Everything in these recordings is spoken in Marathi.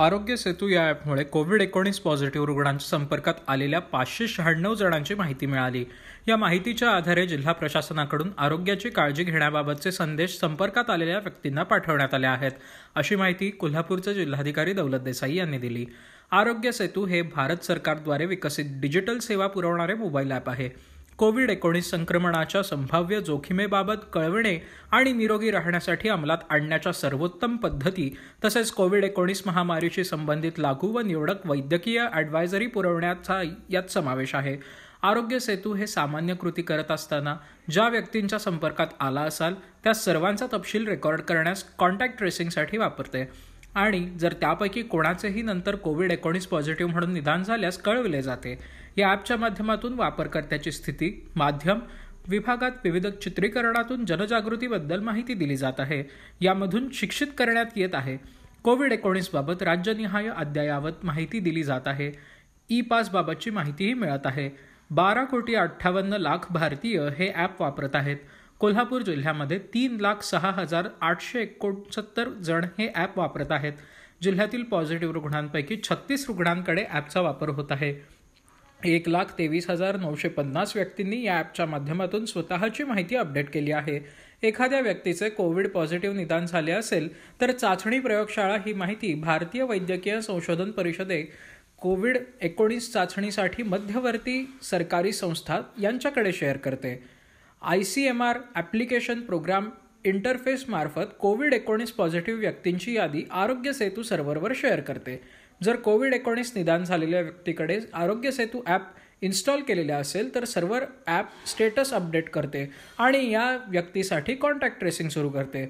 आरोग्य सेतू या ॲपमुळे कोविड एकोणीस पॉझिटिव्ह रुग्णांच्या संपर्कात आलेल्या पाचशे शहाण्णव जणांची माहिती मिळाली या माहितीच्या आधारे जिल्हा प्रशासनाकडून आरोग्याची काळजी घेण्याबाबतचे संदेश संपर्कात आलेल्या व्यक्तींना पाठवण्यात आले आहेत अशी माहिती कोल्हापूरचे जिल्हाधिकारी दौलत देसाई यांनी दिली आरोग्य सेतू हे भारत सरकारद्वारे विकसित डिजिटल सेवा पुरवणारे मोबाईल ॲप आहे कोविड एकोणीस संक्रमणाच्या संभाव्य जोखीमेबाबत कळवणे आणि निरोगी राहण्यासाठी अंमलात आणण्याच्या सर्वोत्तम पद्धती तसेच कोविड एकोणीस महामारीशी संबंधित लागू व निवडक वैद्यकीय ॲडवायझरी पुरवण्याचा यात समावेश आहे आरोग्य सेतू हे सामान्य कृती करत असताना ज्या व्यक्तींच्या संपर्कात आला असाल त्या सर्वांचा तपशील रेकॉर्ड करण्यास कॉन्टॅक्ट ट्रेसिंगसाठी वापरते आणि जर त्यापैकी कोणाचेही नंतर कोविड एकोणीस पॉझिटिव्ह म्हणून निदान झाल्यास कळविले जाते या ॲपच्या माध्यमातून वापरकर्त्याची स्थिती माध्यम विभागात विविध चित्रीकरणातून जनजागृतीबद्दल माहिती दिली जात आहे यामधून शिक्षित करण्यात येत आहे कोविड एकोणीसबाबत राज्यनिहाय अद्ययावत माहिती दिली जात आहे ई पासबाबतची माहितीही मिळत आहे बारा कोटी अठ्ठावन्न लाख भारतीय हे ॲप वापरत आहेत कोल्हापूर जिल्ह्यामध्ये तीन लाख सहा हजार आठशे एकोणसत्तर जण हे ॲप वापरत आहेत जिल्ह्यातील पॉझिटिव्ह रुग्णांपैकी छत्तीस रुग्णांकडे ॲपचा वापर होत आहे एक लाख तेवीस हजार नऊशे पन्नास व्यक्तींनी या ॲपच्या माध्यमातून स्वतःची माहिती अपडेट केली आहे एखाद्या व्यक्तीचे कोविड पॉझिटिव्ह निदान झाले असेल तर चाचणी प्रयोगशाळा ही माहिती भारतीय वैद्यकीय संशोधन परिषदे कोविड एकोणीस चाचणीसाठी मध्यवर्ती सरकारी संस्था यांच्याकडे शेअर करते I C M R application program इंटरफेसमार्फत कोविड एकोणीस पॉझिटिव्ह व्यक्तींची यादी आरोग्य सेतू सर्व्हरवर शेअर करते जर कोविड एकोणीस निदान झालेल्या व्यक्तीकडे आरोग्य सेतू ॲप इन्स्टॉल केलेले असेल तर सर्व्हर ॲप स्टेटस अपडेट करते आणि या व्यक्तीसाठी कॉन्टॅक्ट ट्रेसिंग सुरू करते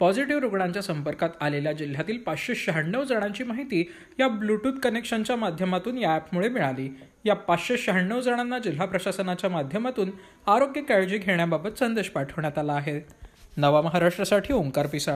पॉझिटिव्ह रुग्णांच्या संपर्कात आलेल्या जिल्ह्यातील पाचशे शहाण्णव जणांची माहिती या ब्लूटूथ कनेक्शनच्या माध्यमातून या ॲपमुळे मिळाली या पाचशे शहाण्णव जणांना जिल्हा प्रशासनाच्या माध्यमातून आरोग्य काळजी घेण्याबाबत संदेश पाठवण्यात आला आहे नवा महाराष्ट्रासाठी ओंकार पिसाळ